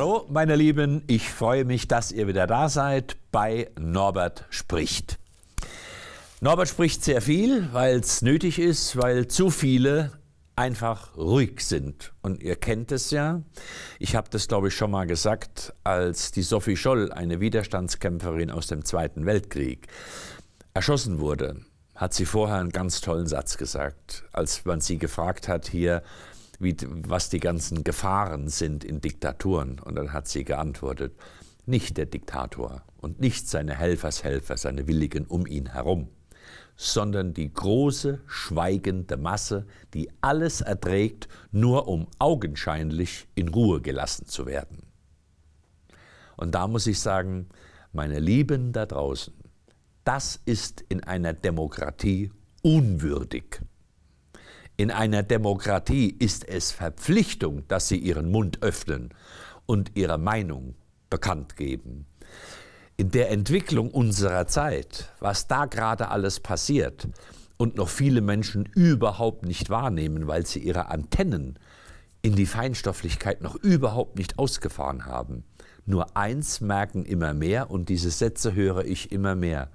Hallo, meine Lieben, ich freue mich, dass ihr wieder da seid bei Norbert spricht. Norbert spricht sehr viel, weil es nötig ist, weil zu viele einfach ruhig sind. Und ihr kennt es ja. Ich habe das, glaube ich, schon mal gesagt, als die Sophie Scholl, eine Widerstandskämpferin aus dem Zweiten Weltkrieg, erschossen wurde, hat sie vorher einen ganz tollen Satz gesagt, als man sie gefragt hat hier, wie, was die ganzen Gefahren sind in Diktaturen. Und dann hat sie geantwortet, nicht der Diktator und nicht seine Helfershelfer, seine Willigen um ihn herum, sondern die große, schweigende Masse, die alles erträgt, nur um augenscheinlich in Ruhe gelassen zu werden. Und da muss ich sagen, meine Lieben da draußen, das ist in einer Demokratie unwürdig. In einer Demokratie ist es Verpflichtung, dass sie ihren Mund öffnen und ihre Meinung bekannt geben. In der Entwicklung unserer Zeit, was da gerade alles passiert und noch viele Menschen überhaupt nicht wahrnehmen, weil sie ihre Antennen in die Feinstofflichkeit noch überhaupt nicht ausgefahren haben. Nur eins merken immer mehr und diese Sätze höre ich immer mehr.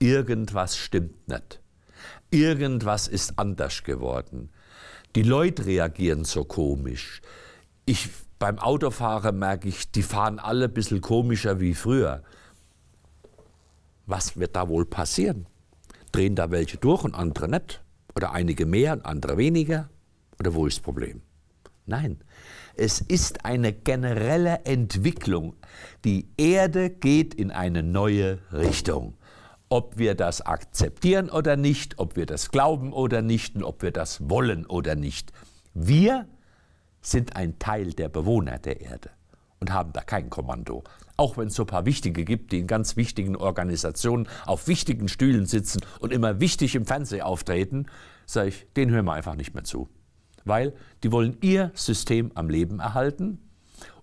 Irgendwas stimmt nicht. Irgendwas ist anders geworden. Die Leute reagieren so komisch. Ich, beim Autofahren merke ich, die fahren alle ein bisschen komischer wie früher. Was wird da wohl passieren? Drehen da welche durch und andere nicht? Oder einige mehr und andere weniger? Oder wo ist das Problem? Nein, es ist eine generelle Entwicklung. Die Erde geht in eine neue Richtung ob wir das akzeptieren oder nicht, ob wir das glauben oder nicht und ob wir das wollen oder nicht. Wir sind ein Teil der Bewohner der Erde und haben da kein Kommando. Auch wenn es so ein paar Wichtige gibt, die in ganz wichtigen Organisationen auf wichtigen Stühlen sitzen und immer wichtig im Fernsehen auftreten, sage ich, denen hören wir einfach nicht mehr zu. Weil die wollen ihr System am Leben erhalten,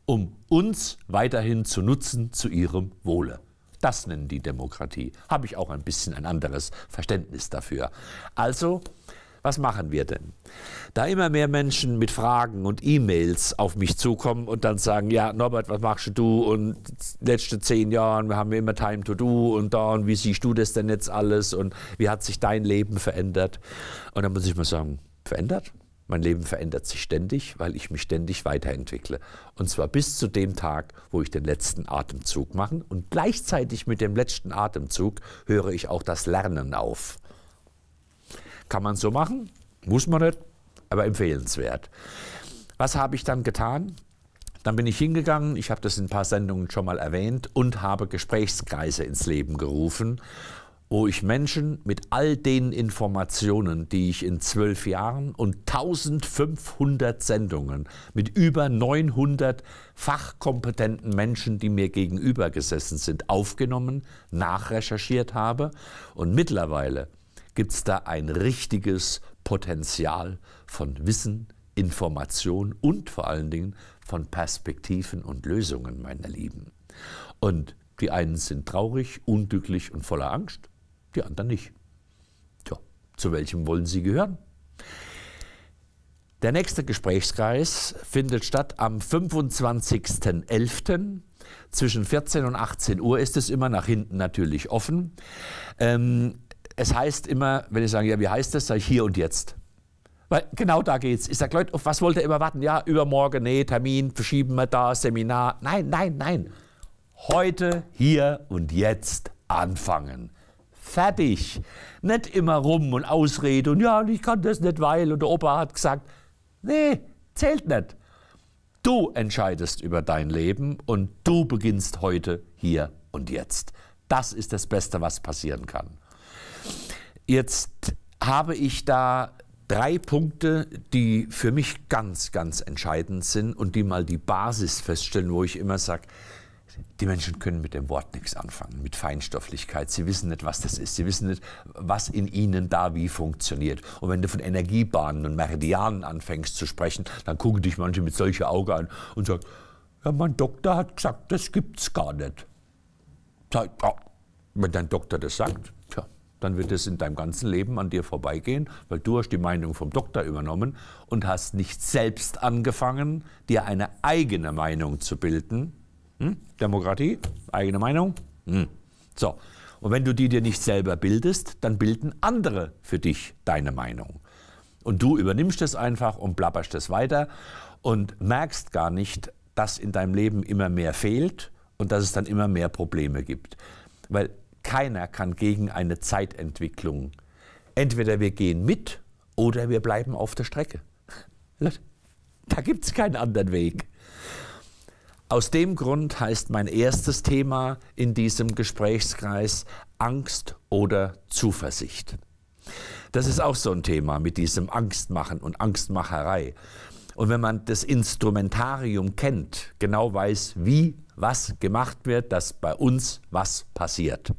um uns weiterhin zu nutzen zu ihrem Wohle. Das nennen die Demokratie. Habe ich auch ein bisschen ein anderes Verständnis dafür. Also, was machen wir denn? Da immer mehr Menschen mit Fragen und E-Mails auf mich zukommen und dann sagen, ja, Norbert, was machst du? Und letzten zehn Jahren, wir immer Time to Do und da und wie siehst du das denn jetzt alles und wie hat sich dein Leben verändert? Und dann muss ich mal sagen, verändert? Mein Leben verändert sich ständig, weil ich mich ständig weiterentwickle. Und zwar bis zu dem Tag, wo ich den letzten Atemzug mache. Und gleichzeitig mit dem letzten Atemzug höre ich auch das Lernen auf. Kann man so machen? Muss man nicht, aber empfehlenswert. Was habe ich dann getan? Dann bin ich hingegangen, ich habe das in ein paar Sendungen schon mal erwähnt, und habe Gesprächskreise ins Leben gerufen wo ich Menschen mit all den Informationen, die ich in zwölf Jahren und 1500 Sendungen mit über 900 fachkompetenten Menschen, die mir gegenüber gesessen sind, aufgenommen, nachrecherchiert habe. Und mittlerweile gibt es da ein richtiges Potenzial von Wissen, Information und vor allen Dingen von Perspektiven und Lösungen, meine Lieben. Und die einen sind traurig, unglücklich und voller Angst die anderen nicht. Tja, zu welchem wollen Sie gehören? Der nächste Gesprächskreis findet statt am 25.11. Zwischen 14 und 18 Uhr ist es immer nach hinten natürlich offen. Ähm, es heißt immer, wenn ich sage, ja, wie heißt das, sage ich hier und jetzt. Weil genau da geht's. Ich sage, Leute, auf was wollt ihr immer warten? Ja, übermorgen, nee, Termin, verschieben wir da, Seminar. Nein, nein, nein. Heute, hier und jetzt anfangen. Fertig. Nicht immer rum und Ausrede und ja, ich kann das nicht, weil und der Opa hat gesagt. Nee, zählt nicht. Du entscheidest über dein Leben und du beginnst heute, hier und jetzt. Das ist das Beste, was passieren kann. Jetzt habe ich da drei Punkte, die für mich ganz, ganz entscheidend sind und die mal die Basis feststellen, wo ich immer sage, die Menschen können mit dem Wort nichts anfangen, mit Feinstofflichkeit. Sie wissen nicht, was das ist. Sie wissen nicht, was in ihnen da wie funktioniert. Und wenn du von Energiebahnen und Meridianen anfängst zu sprechen, dann gucken dich manche mit solchen Augen an und sagen, ja, mein Doktor hat gesagt, das gibt's gar nicht. Ah, wenn dein Doktor das sagt, tja, dann wird es in deinem ganzen Leben an dir vorbeigehen, weil du hast die Meinung vom Doktor übernommen und hast nicht selbst angefangen, dir eine eigene Meinung zu bilden hm? Demokratie, eigene Meinung. Hm. So. Und wenn du die dir nicht selber bildest, dann bilden andere für dich deine Meinung. Und du übernimmst es einfach und plapperst es weiter und merkst gar nicht, dass in deinem Leben immer mehr fehlt und dass es dann immer mehr Probleme gibt. Weil keiner kann gegen eine Zeitentwicklung. Entweder wir gehen mit oder wir bleiben auf der Strecke. Da gibt es keinen anderen Weg. Aus dem Grund heißt mein erstes Thema in diesem Gesprächskreis Angst oder Zuversicht. Das ist auch so ein Thema mit diesem Angstmachen und Angstmacherei. Und wenn man das Instrumentarium kennt, genau weiß, wie was gemacht wird, dass bei uns was passiert,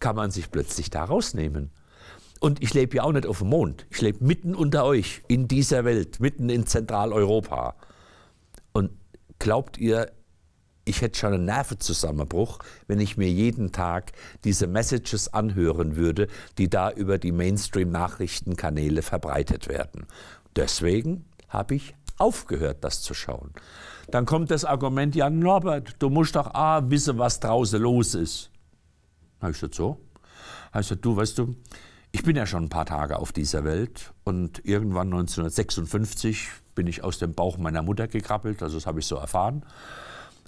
kann man sich plötzlich da rausnehmen. Und ich lebe ja auch nicht auf dem Mond. Ich lebe mitten unter euch, in dieser Welt, mitten in Zentraleuropa. Und Glaubt ihr, ich hätte schon einen Nervenzusammenbruch, wenn ich mir jeden Tag diese Messages anhören würde, die da über die Mainstream-Nachrichtenkanäle verbreitet werden. Deswegen habe ich aufgehört, das zu schauen. Dann kommt das Argument, ja Norbert, du musst doch A, wissen, was draußen los ist. Da habe ich gesagt, so? Da ich gesagt, du, weißt du, ich bin ja schon ein paar Tage auf dieser Welt und irgendwann 1956 bin ich aus dem Bauch meiner Mutter gekrabbelt, also das habe ich so erfahren.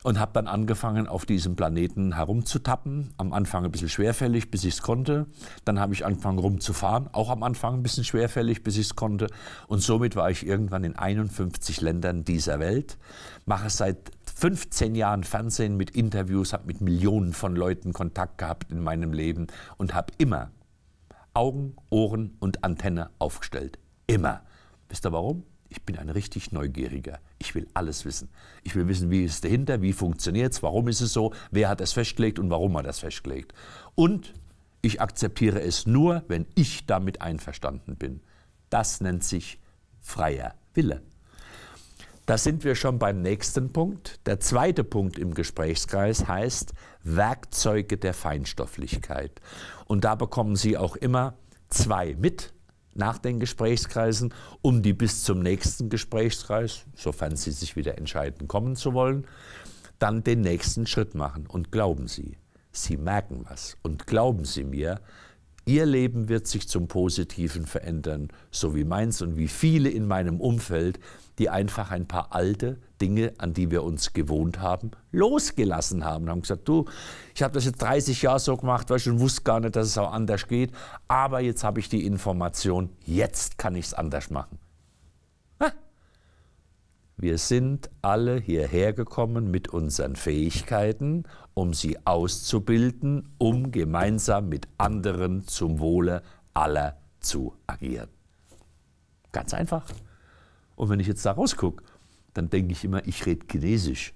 Und habe dann angefangen, auf diesem Planeten herumzutappen. Am Anfang ein bisschen schwerfällig, bis ich es konnte. Dann habe ich angefangen rumzufahren, auch am Anfang ein bisschen schwerfällig, bis ich es konnte. Und somit war ich irgendwann in 51 Ländern dieser Welt. Mache seit 15 Jahren Fernsehen mit Interviews, habe mit Millionen von Leuten Kontakt gehabt in meinem Leben und habe immer Augen, Ohren und Antenne aufgestellt. Immer. Wisst ihr warum? Ich bin ein richtig Neugieriger. Ich will alles wissen. Ich will wissen, wie ist es dahinter, wie funktioniert es, warum ist es so, wer hat es festgelegt und warum hat das festgelegt. Und ich akzeptiere es nur, wenn ich damit einverstanden bin. Das nennt sich freier Wille. Da sind wir schon beim nächsten Punkt. Der zweite Punkt im Gesprächskreis heißt Werkzeuge der Feinstofflichkeit. Und da bekommen Sie auch immer zwei mit nach den Gesprächskreisen, um die bis zum nächsten Gesprächskreis, sofern Sie sich wieder entscheiden, kommen zu wollen, dann den nächsten Schritt machen. Und glauben Sie, Sie merken was. Und glauben Sie mir, Ihr Leben wird sich zum Positiven verändern, so wie meins und wie viele in meinem Umfeld, die einfach ein paar alte Dinge, an die wir uns gewohnt haben, losgelassen haben. Haben gesagt, du, ich habe das jetzt 30 Jahre so gemacht, weil ich schon wusste gar nicht, dass es auch anders geht, aber jetzt habe ich die Information, jetzt kann ich es anders machen. Wir sind alle hierher gekommen mit unseren Fähigkeiten, um sie auszubilden, um gemeinsam mit anderen zum Wohle aller zu agieren. Ganz einfach. Und wenn ich jetzt da rausgucke, dann denke ich immer, ich rede Chinesisch.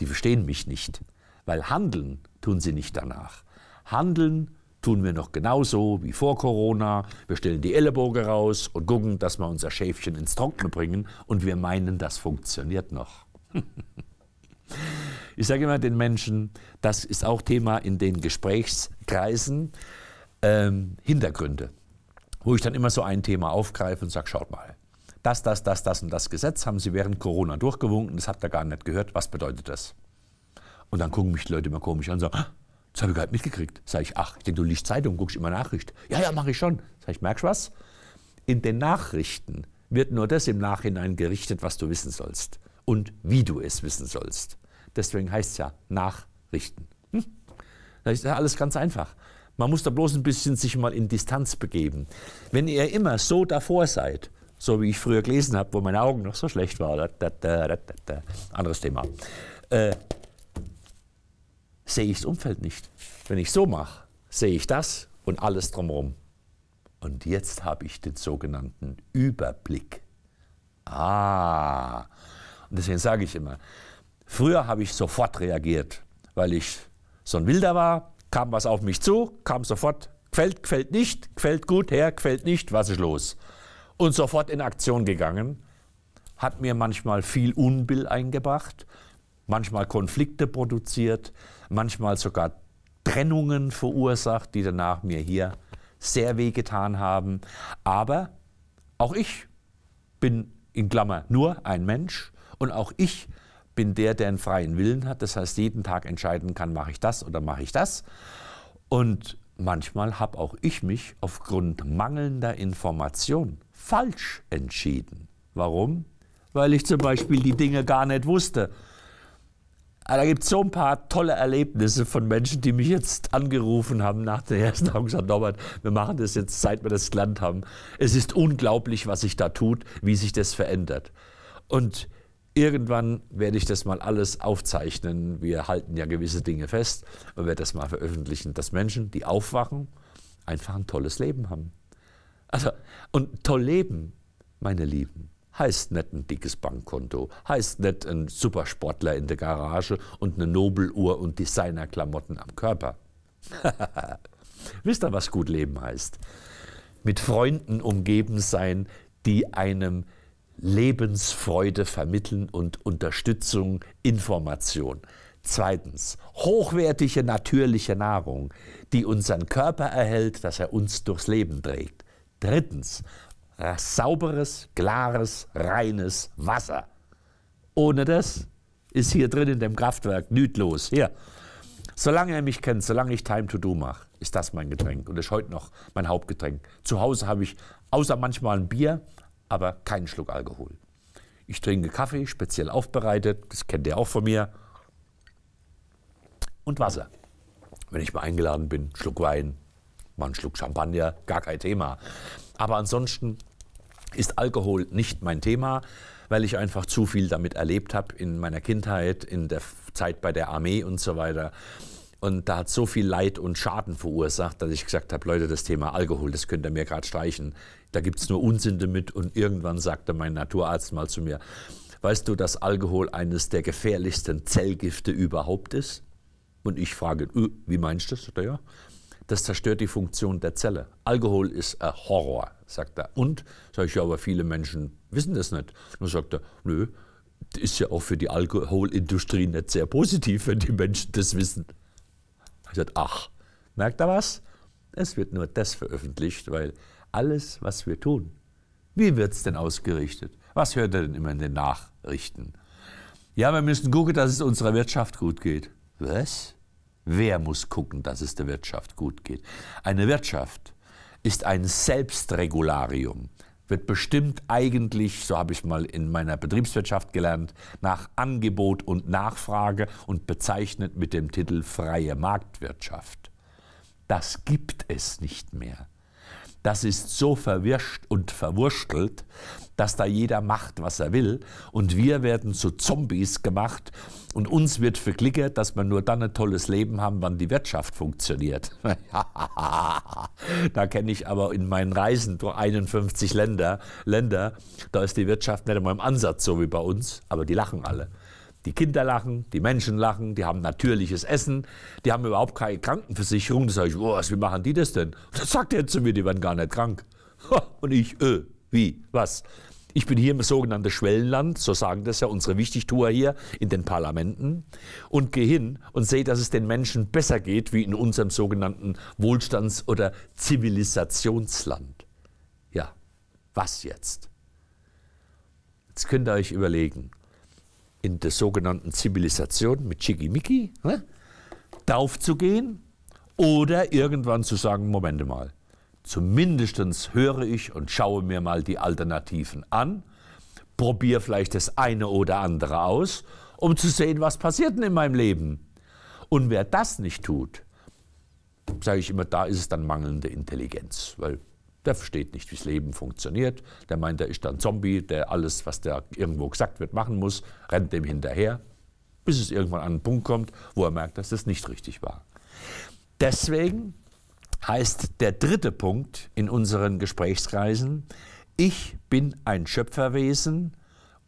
Die verstehen mich nicht, weil handeln tun sie nicht danach. Handeln tun wir noch genauso wie vor Corona. Wir stellen die Ellenbogen raus und gucken, dass wir unser Schäfchen ins Trockene bringen und wir meinen, das funktioniert noch. ich sage immer den Menschen, das ist auch Thema in den Gesprächskreisen, ähm, Hintergründe, wo ich dann immer so ein Thema aufgreife und sage, schaut mal, das, das, das, das und das Gesetz haben Sie während Corona durchgewunken, das habt ihr gar nicht gehört, was bedeutet das? Und dann gucken mich die Leute immer komisch an und sagen, das habe ich gerade mitgekriegt. Sag ich, ach, ich denke, du liest Zeitung, guckst immer Nachricht. Ja, ja, mache ich schon. Sag ich, merkst du was? In den Nachrichten wird nur das im Nachhinein gerichtet, was du wissen sollst und wie du es wissen sollst. Deswegen heißt es ja Nachrichten. Hm? Das ist ja alles ganz einfach. Man muss da bloß ein bisschen sich mal in Distanz begeben. Wenn ihr immer so davor seid, so wie ich früher gelesen habe, wo meine Augen noch so schlecht waren, da, da, da, anderes Thema, äh, sehe ich das Umfeld nicht. Wenn ich so mache, sehe ich das und alles drumherum. Und jetzt habe ich den sogenannten Überblick. Ah, und deswegen sage ich immer, früher habe ich sofort reagiert, weil ich so ein Wilder war, kam was auf mich zu, kam sofort, gefällt, gefällt nicht, gefällt gut her, gefällt nicht, was ist los? Und sofort in Aktion gegangen, hat mir manchmal viel Unbill eingebracht, manchmal Konflikte produziert, manchmal sogar Trennungen verursacht, die danach mir hier sehr wehgetan haben. Aber auch ich bin in Klammer nur ein Mensch und auch ich bin der, der einen freien Willen hat. Das heißt, jeden Tag entscheiden kann, mache ich das oder mache ich das. Und manchmal habe auch ich mich aufgrund mangelnder Information falsch entschieden. Warum? Weil ich zum Beispiel die Dinge gar nicht wusste aber ah, da gibt es so ein paar tolle Erlebnisse von Menschen, die mich jetzt angerufen haben nach der ersten Augen gesagt, Norbert, wir machen das jetzt, seit wir das gelernt haben. Es ist unglaublich, was sich da tut, wie sich das verändert. Und irgendwann werde ich das mal alles aufzeichnen. Wir halten ja gewisse Dinge fest und werde das mal veröffentlichen, dass Menschen, die aufwachen, einfach ein tolles Leben haben. Also, und toll leben, meine Lieben heißt nicht ein dickes Bankkonto, heißt nicht ein Supersportler in der Garage und eine Nobeluhr und Designerklamotten am Körper. Wisst ihr, was gut leben heißt? Mit Freunden umgeben sein, die einem Lebensfreude vermitteln und Unterstützung, Information. Zweitens, hochwertige natürliche Nahrung, die unseren Körper erhält, dass er uns durchs Leben trägt. Drittens, sauberes, klares, reines Wasser. Ohne das ist hier drin in dem Kraftwerk nüt los. Hier. Solange er mich kennt, solange ich Time to Do mache, ist das mein Getränk und ist heute noch mein Hauptgetränk. Zu Hause habe ich außer manchmal ein Bier, aber keinen Schluck Alkohol. Ich trinke Kaffee, speziell aufbereitet, das kennt ihr auch von mir. Und Wasser. Wenn ich mal eingeladen bin, Schluck Wein, man schluckt Champagner, gar kein Thema. Aber ansonsten ist Alkohol nicht mein Thema, weil ich einfach zu viel damit erlebt habe in meiner Kindheit, in der Zeit bei der Armee und so weiter. Und da hat so viel Leid und Schaden verursacht, dass ich gesagt habe, Leute, das Thema Alkohol, das könnt ihr mir gerade streichen. Da gibt es nur Unsinn damit. Und irgendwann sagte mein Naturarzt mal zu mir, weißt du, dass Alkohol eines der gefährlichsten Zellgifte überhaupt ist? Und ich frage, äh, wie meinst du das? Ja, das zerstört die Funktion der Zelle. Alkohol ist ein Horror, sagt er. Und, sage ich, ja, aber viele Menschen wissen das nicht. Und dann sagt er, nö, ist ja auch für die Alkoholindustrie nicht sehr positiv, wenn die Menschen das wissen. Ich sage, ach, merkt er was? Es wird nur das veröffentlicht, weil alles, was wir tun, wie wird es denn ausgerichtet? Was hört er denn immer in den Nachrichten? Ja, wir müssen gucken, dass es unserer Wirtschaft gut geht. Was? Wer muss gucken, dass es der Wirtschaft gut geht? Eine Wirtschaft ist ein Selbstregularium, wird bestimmt eigentlich, so habe ich mal in meiner Betriebswirtschaft gelernt, nach Angebot und Nachfrage und bezeichnet mit dem Titel freie Marktwirtschaft. Das gibt es nicht mehr das ist so verwirscht und verwurschtelt, dass da jeder macht, was er will. Und wir werden zu Zombies gemacht und uns wird verklickert, dass wir nur dann ein tolles Leben haben, wann die Wirtschaft funktioniert. da kenne ich aber in meinen Reisen durch 51 Länder, Länder, da ist die Wirtschaft nicht einmal im Ansatz so wie bei uns, aber die lachen alle. Die Kinder lachen, die Menschen lachen, die haben natürliches Essen, die haben überhaupt keine Krankenversicherung. Da sage ich, oh, wie machen die das denn? Das sagt er zu mir, die werden gar nicht krank. Und ich, öh, wie, was? Ich bin hier im sogenannten Schwellenland, so sagen das ja unsere Wichtigtuer hier in den Parlamenten, und gehe hin und sehe, dass es den Menschen besser geht wie in unserem sogenannten Wohlstands- oder Zivilisationsland. Ja, was jetzt? Jetzt könnt ihr euch überlegen, in der sogenannten Zivilisation mit Chigimiki ne, draufzugehen oder irgendwann zu sagen, Moment mal, zumindest höre ich und schaue mir mal die Alternativen an, probiere vielleicht das eine oder andere aus, um zu sehen, was passiert denn in meinem Leben. Und wer das nicht tut, sage ich immer, da ist es dann mangelnde Intelligenz, weil der versteht nicht, wie das Leben funktioniert. Der meint, er ist dann Zombie, der alles, was der irgendwo gesagt wird, machen muss, rennt dem hinterher, bis es irgendwann an einen Punkt kommt, wo er merkt, dass das nicht richtig war. Deswegen heißt der dritte Punkt in unseren Gesprächskreisen, ich bin ein Schöpferwesen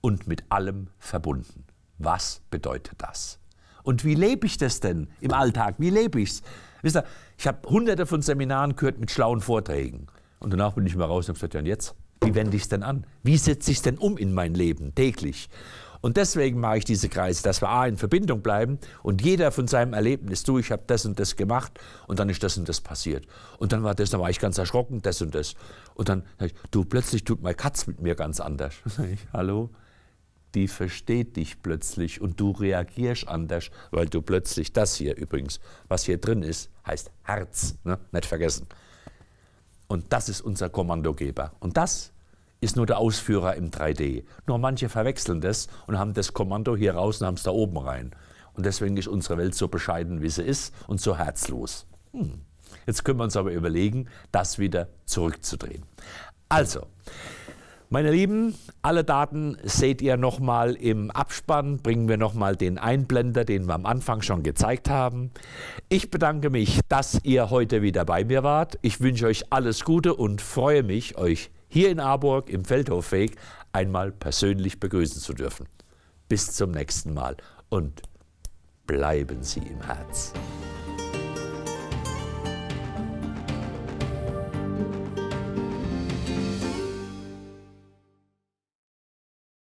und mit allem verbunden. Was bedeutet das? Und wie lebe ich das denn im Alltag? Wie lebe ich es? Wisst ihr, ich habe hunderte von Seminaren gehört mit schlauen Vorträgen. Und danach bin ich mal raus und habe gesagt, ja und jetzt? Wie wende ich es denn an? Wie setze ich es denn um in mein Leben täglich? Und deswegen mache ich diese Kreise, dass wir A in Verbindung bleiben und jeder von seinem Erlebnis, du, ich habe das und das gemacht und dann ist das und das passiert. Und dann war das, dann war ich ganz erschrocken, das und das. Und dann ich, du, plötzlich tut meine Katz mit mir ganz anders. Ich, Hallo? Die versteht dich plötzlich und du reagierst anders, weil du plötzlich das hier übrigens, was hier drin ist, heißt Herz, ne? nicht vergessen. Und das ist unser Kommandogeber. Und das ist nur der Ausführer im 3D. Nur manche verwechseln das und haben das Kommando hier raus und haben es da oben rein. Und deswegen ist unsere Welt so bescheiden, wie sie ist und so herzlos. Hm. Jetzt können wir uns aber überlegen, das wieder zurückzudrehen. Also, meine Lieben, alle Daten seht ihr nochmal im Abspann. Bringen wir nochmal den Einblender, den wir am Anfang schon gezeigt haben. Ich bedanke mich, dass ihr heute wieder bei mir wart. Ich wünsche euch alles Gute und freue mich, euch hier in Aarburg im Feldhofweg einmal persönlich begrüßen zu dürfen. Bis zum nächsten Mal und bleiben Sie im Herz.